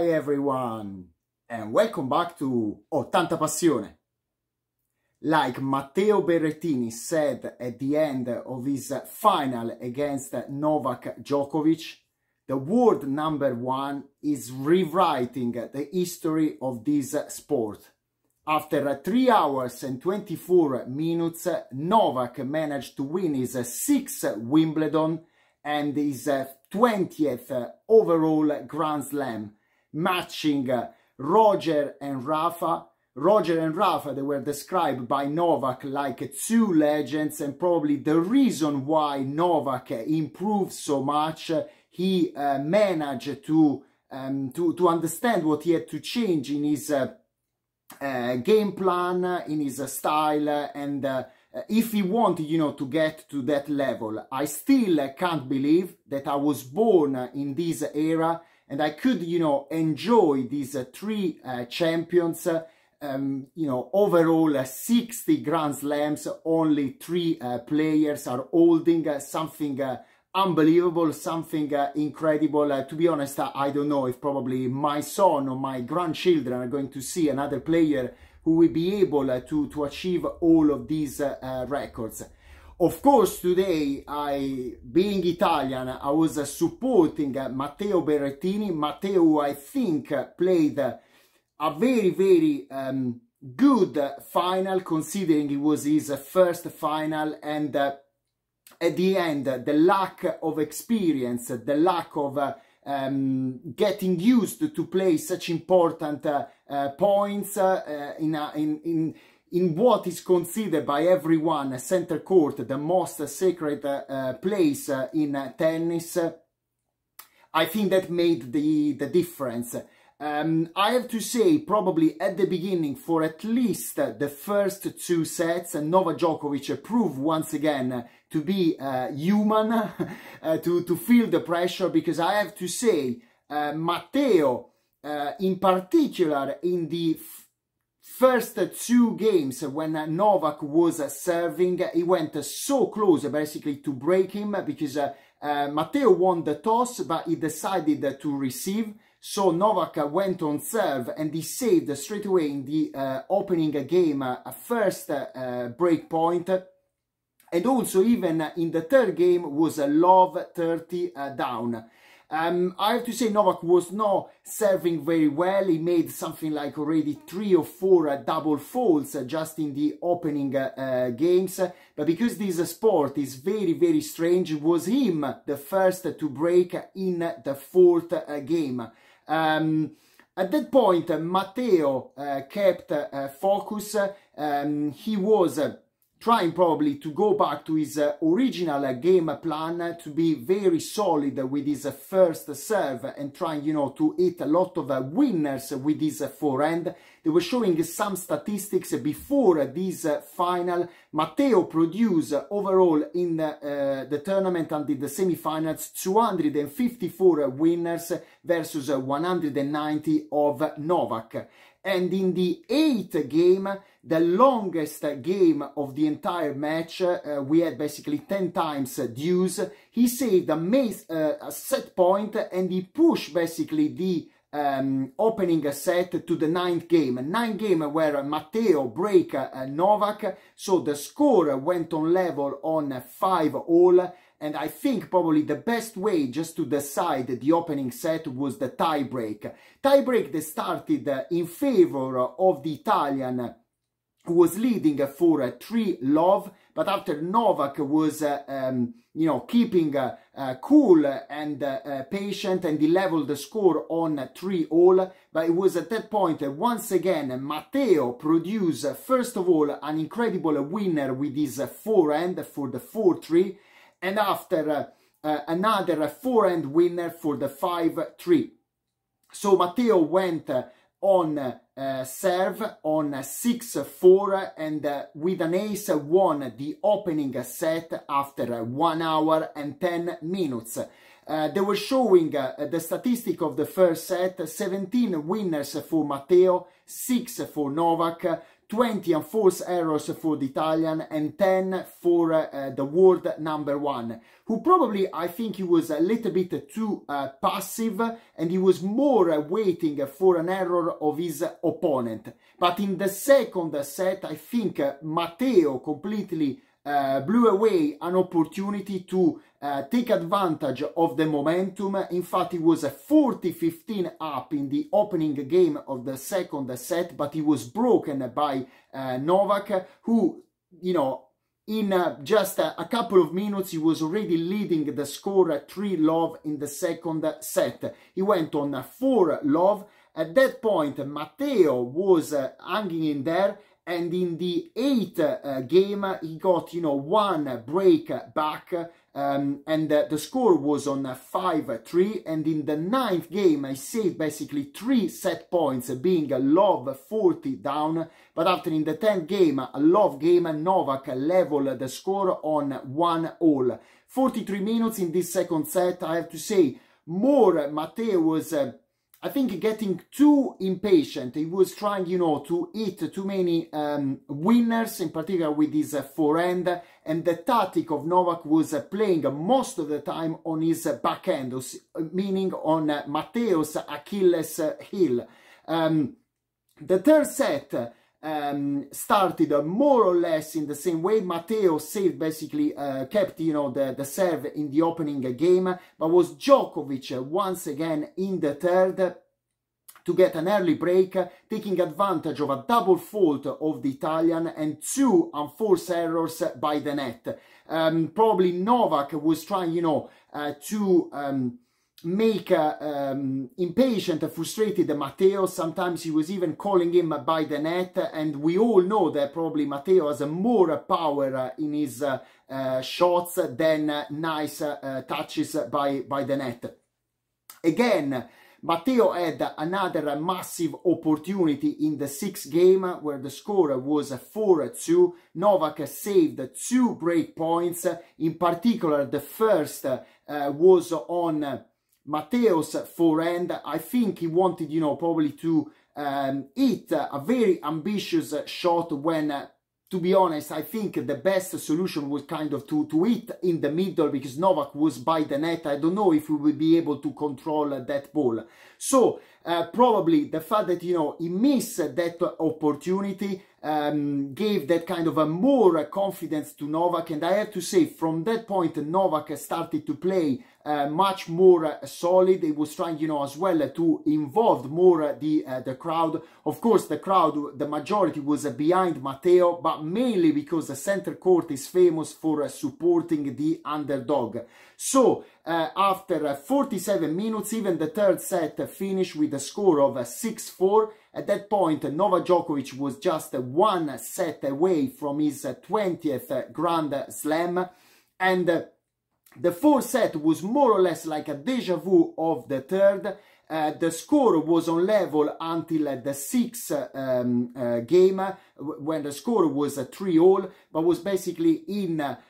Hi everyone and welcome back to Ottanta Passione. Like Matteo Berrettini said at the end of his final against Novak Djokovic, the world number one is rewriting the history of this sport. After 3 hours and 24 minutes, Novak managed to win his 6th Wimbledon and his 20th overall Grand Slam, matching uh, Roger and Rafa. Roger and Rafa, they were described by Novak like two legends and probably the reason why Novak improved so much. He uh, managed to, um, to, to understand what he had to change in his uh, uh, game plan, in his uh, style, and uh, if he wanted, you know, to get to that level. I still can't believe that I was born in this era and I could, you know, enjoy these uh, three uh, champions, uh, um, you know, overall uh, 60 Grand Slams, only three uh, players are holding uh, something unbelievable, something incredible. to be honest, I don't know if probably my son or my grandchildren are going to see another player who will be able to, to achieve all of these records. Of course, today, I, being Italian, I was uh, supporting uh, Matteo Berrettini. Matteo, I think, uh, played uh, a very, very um, good final, considering it was his uh, first final. And uh, at the end, the lack of experience, the lack of um, getting used to play such important points in, a, in, in in what is considered by everyone a center court, the most sacred uh, place in tennis, I think that made the, the difference. Um, I have to say, probably at the beginning, for at least the first two sets, and Novak Djokovic proved once again to be uh, human, uh, to, to feel the pressure, because I have to say, uh, Matteo, uh, in particular, in the first two games when Novak was serving, he went so close basically to break him because uh, uh, Matteo won the toss, but he decided to receive. So Novak went on serve and he saved straight away in the uh, opening game a first uh, break point. And also even in the third game was a love 30 uh, down. Um, I have to say Novak was not serving very well. He made something like already three or four uh, double faults uh, just in the opening uh, uh games. But because this uh, sport is very, very strange, was him the first to break in the fourth uh, game. Um, at that point, Matteo kept focus. Um, he was trying probably to go back to his uh, original uh, game plan uh, to be very solid with his uh, first serve and trying, you know, to hit a lot of uh, winners with his uh, forehand. They were showing some statistics before this uh, final. Matteo produced overall in uh, the tournament and in the semifinals 254 winners versus 190 of Novak and in the eighth game, the longest game of the entire match, uh, we had basically 10 times dues. He saved a, uh, a set point and he pushed basically the um, opening a set to the ninth game. A ninth game where Matteo break uh, Novak, so the score went on level on five all. And I think probably the best way just to decide the opening set was the tiebreak. Tiebreak that started in favor of the Italian who was leading for three love but after Novak was, uh, um, you know, keeping uh, uh, cool and patient and he leveled the score on 3 all. But it was at that point, once again, Matteo produced, first of all, an incredible winner with his forehand for the 4-3. And after another forehand winner for the 5-3. So Matteo went uh, on uh, serve on 6-4 and uh, with an ace won the opening set after 1 hour and 10 minutes. Uh, they were showing uh, the statistic of the first set, 17 winners for Matteo, 6 for Novak, 20 and false errors for the Italian and 10 for uh, the world number one, who probably I think he was a little bit too uh, passive and he was more uh, waiting for an error of his opponent. But in the second set, I think Matteo completely uh, blew away an opportunity to uh, take advantage of the momentum. In fact, it was a 40-15 up in the opening game of the second set, but it was broken by uh, Novak, who, you know, in uh, just a, a, couple of minutes, he was already leading the score 3 love in the second set. He went on 4 love. At that point, Matteo was uh, hanging in there, and in the eighth uh, game, he got, you know, one break back. Um, and uh, the score was on a 5-3 and in the ninth game I saved basically three set points being a love 40 down but after in the 10th game a love game Novak level the score on 1 all 43 minutes in this second set I have to say more Matteo was uh, I think getting too impatient, he was trying, you know, to hit too many um, winners, in particular with his uh, forehand, and the tactic of Novak was uh, playing most of the time on his uh, backhand, meaning on uh, Mateo's Achilles uh, heel. Um, the third set, um, started uh, more or less in the same way. Matteo saved basically uh, kept you know the, the serve in the opening game, but was Djokovic once again in the third to get an early break, taking advantage of a double fault of the Italian and two unforced errors by the net. Um, probably Novak was trying you know uh, to um, make uh, um, impatient and frustrated Matteo. Sometimes he was even calling him by the net. And we all know that probably Matteo has more power uh, in his uh, uh shots than uh, nice touches by, by the net. Again, Matteo had another massive opportunity in the sixth game where the score was 4-2. Novak saved two break points. In particular, the first uh, was on Mateos forehand. I think he wanted, you know, probably to um, hit a very ambitious shot when, uh, to be honest, I think the best solution was kind of to, to hit in the middle because Novak was by the net. I don't know if we will be able to control that ball. So uh, probably the fact that you know he missed that opportunity um, gave that kind of a more confidence to Novak and I have to say from that point Novak started to play uh, much more uh, solid he was trying you know as well to involve more uh, the uh, the crowd of course the crowd the majority was behind Matteo but mainly because the center court is famous for supporting the underdog so after 47 minutes even the third set finished with the score of 6-4. Uh, at that point, Novak Djokovic was just uh, one set away from his 20th uh, Grand Slam. And the fourth set was more or less like a deja vu of the third. Uh, the score was on level until uh, the sixth um, uh, game when the score was 3 all, but was basically in, at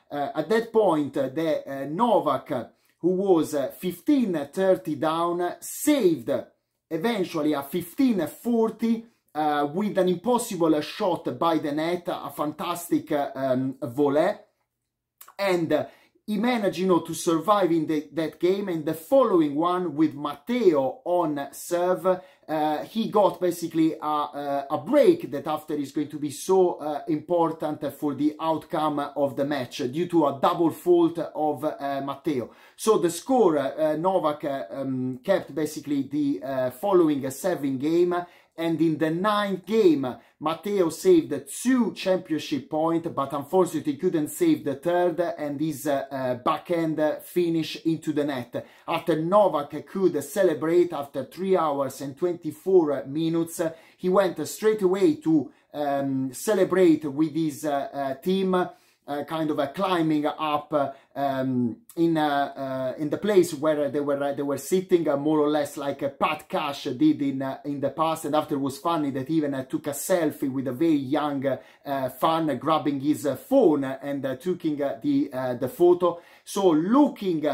that point, the Novak, who was 15-30 down, saved eventually a 15 40 uh, with an impossible shot by the net, a fantastic um, volley. And he managed, you know, to survive in the, that game and the following one with Matteo on serve uh, he got basically a, a, uh, a, break that after is going to be so uh, important for the outcome of the match due to a double fault of uh, Matteo. So the score, uh, Novak uh, um, kept basically the following serving game and in the ninth game Matteo saved two championship points but unfortunately couldn't save the third and his uh, uh, backhand finish into the net after Novak could celebrate after 3 hours and 24 minutes he went straight away to um, celebrate with his uh, uh team uh, kind of climbing up uh, um, in uh, in the place where they were they were sitting, more or less like Pat Cash did in in the past. And after it was funny that even took a selfie with a very young fan grabbing his phone and taking the the photo. So looking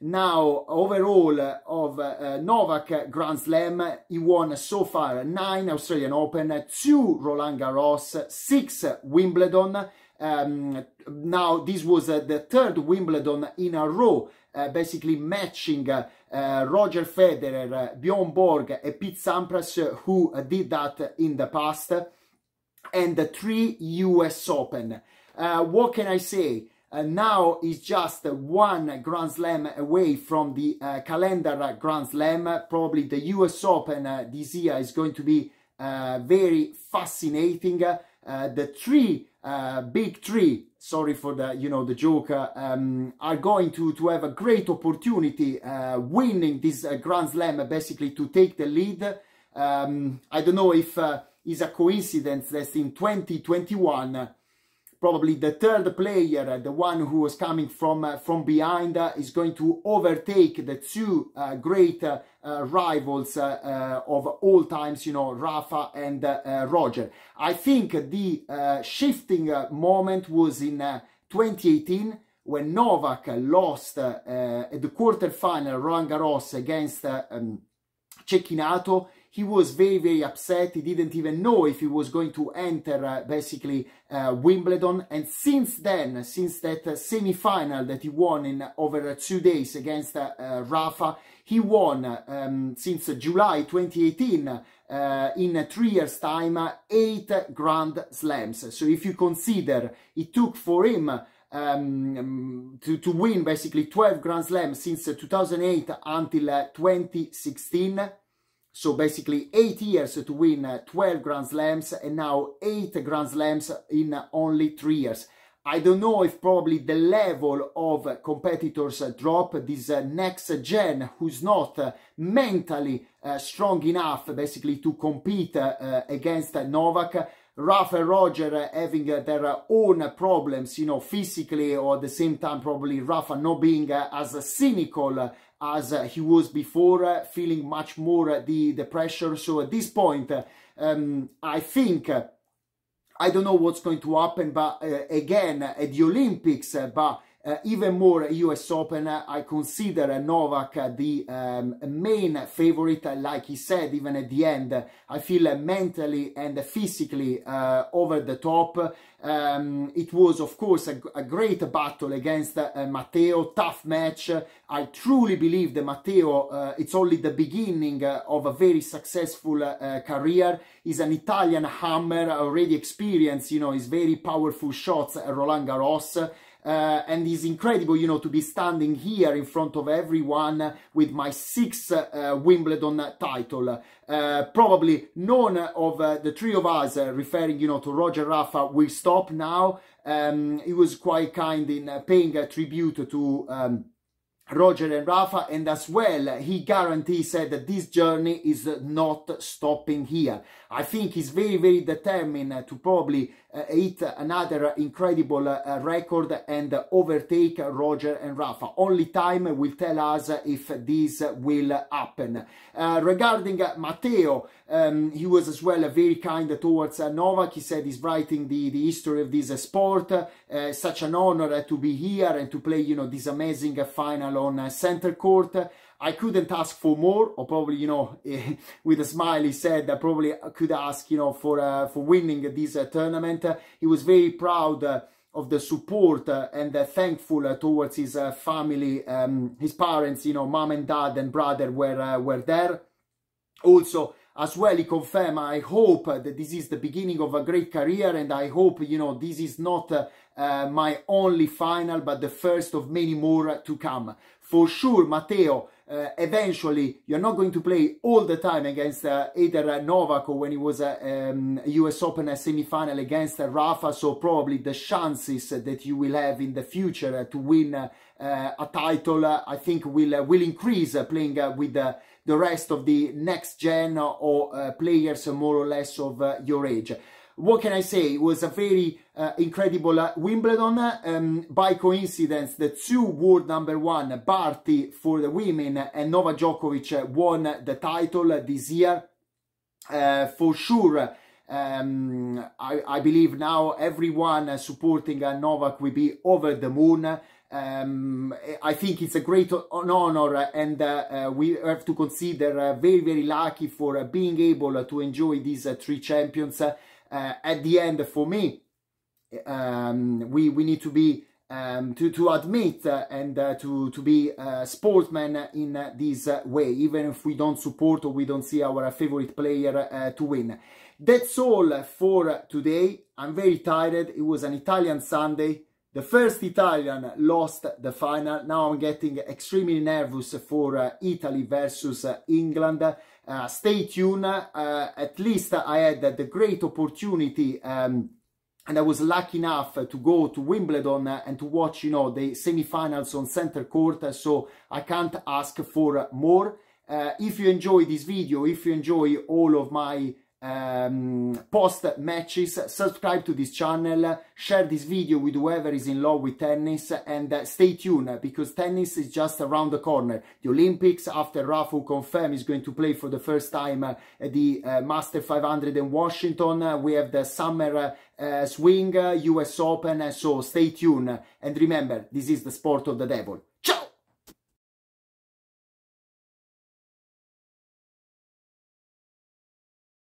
now overall uh, of uh, Novak Grand Slam. He won so far nine Australian Open, two Roland Garros, six Wimbledon, um, now, this was uh, the third Wimbledon in a row, uh, basically matching uh, Roger Federer, uh, Bjorn Borg, and Pete Sampras, uh, who did that in the past, and the three US Open. Uh, what can I say? now is just one Grand Slam away from the calendar Grand Slam. Probably the US Open this year is going to be very fascinating. the three uh, big three, sorry for the, you know, the joke, uh, um, are going to, to have a great opportunity uh, winning this uh, Grand Slam, basically to take the lead. Um, I don't know if uh, it's a coincidence that in 2021, probably the third player, the one who was coming from, from behind, is going to overtake the two great uh, rivals uh, uh, of all times, you know, Rafa and Roger. I think the shifting moment was in 2018 when Novak lost at the quarterfinal Roland Garros against um, Cecchinato he was very, very upset. He didn't even know if he was going to enter uh, basically uh, Wimbledon. And since then, since that uh, semi-final that he won in over two days against Rafa, he won um, since July 2018 uh, in three years time eight Grand Slams. So if you consider it took for him um, to, to win basically 12 Grand Slams since 2008 until uh, 2016, so basically eight years to win 12 Grand Slams and now eight Grand Slams in only three years. I don't know if probably the level of competitors drop this uh, next gen who's not uh, mentally uh, strong enough basically to compete against Novak. Rafa Roger having their own problems, you know, physically or at the same time probably Rafa not being as cynical as he was before, feeling much more the, the pressure. So at this point, um, I think I don't know what's going to happen, but uh, again at the Olympics, uh, but uh, even more eh, US Open, uh, I consider Novak the um, main favorite. Like he said, even at the end, I feel mentally and physically over the top. Um, it was, of course, a, a great battle against Matteo, tough match. I truly believe that Matteo, it's only the beginning of a very successful career. He's an Italian hammer, already experienced, you know, his very powerful shots at Roland Garros uh, and it's incredible, you know, to be standing here in front of everyone with my sixth uh, Wimbledon title. Uh, probably none of uh, the three of us, uh, referring, you know, to Roger Rafa, will stop now. Um, he was quite kind in uh, paying a tribute to... Um, Roger and Rafa, and as well, he guarantees said that this journey is not stopping here. I think he's very, very determined to probably uh, hit another incredible uh, record and overtake Roger and Rafa. Only time will tell us if this will happen. Uh, regarding Matteo, um, he was as well very kind towards Novak. He said he's writing the, the history of this sport. such an honor to be here and to play, you know, this amazing final on center court. I couldn't ask for more, or probably, you know, with a smile, he said that probably I could ask, you know, for uh, for winning this uh, tournament. he was very proud uh, of the support uh, and uh, thankful towards his family, um, his parents, you know, mom and dad and brother were were there. Also, as well, he confirmed, I hope that this is the beginning of a great career and I hope, you know, this is not uh, my only final, but the first of many more to come. For sure, Matteo uh, eventually you're not going to play all the time against uh, either uh, Novak or when he was a uh, um, US Open uh, semi-final against uh, Rafa so probably the chances that you will have in the future to win a title I think will will increase playing with the rest of the next gen or players more or less of your age what can I say? It was a very uh, incredible uh, Wimbledon. Um, by coincidence, the two world number one, Barty for the women and Novak Djokovic won the title this year. Uh, for sure, um, I, I, believe now everyone supporting Novak will be over the moon. Um, I think it's a great honor and uh, uh, we have to consider uh, very, very lucky for uh, being able to enjoy these uh, three champions uh, at the end for me um, we we need to be um, to to admit uh, and uh, to to be uh, sportsmen in uh, this uh, way, even if we don't support or we don't see our favorite player to win. That's all for today. I'm very tired. It was an Italian Sunday. The first Italian lost the final. Now I'm getting extremely nervous for Italy versus England. Uh, stay tuned. Uh, at least I had uh, the great opportunity um, and I was lucky enough to go to Wimbledon and to watch, you know, the semi-finals on center court. Uh, so I can't ask for more. Uh, if you enjoy this video, if you enjoy all of my um, post matches, subscribe to this channel, share this video with whoever is in love with tennis and uh, stay tuned because tennis is just around the corner. The Olympics after Rafa confirm is going to play for the first time uh, the uh, Master 500 in Washington. Uh, we have the summer uh, swing, US uh, Open, so stay tuned and remember this is the sport of the devil. Ciao!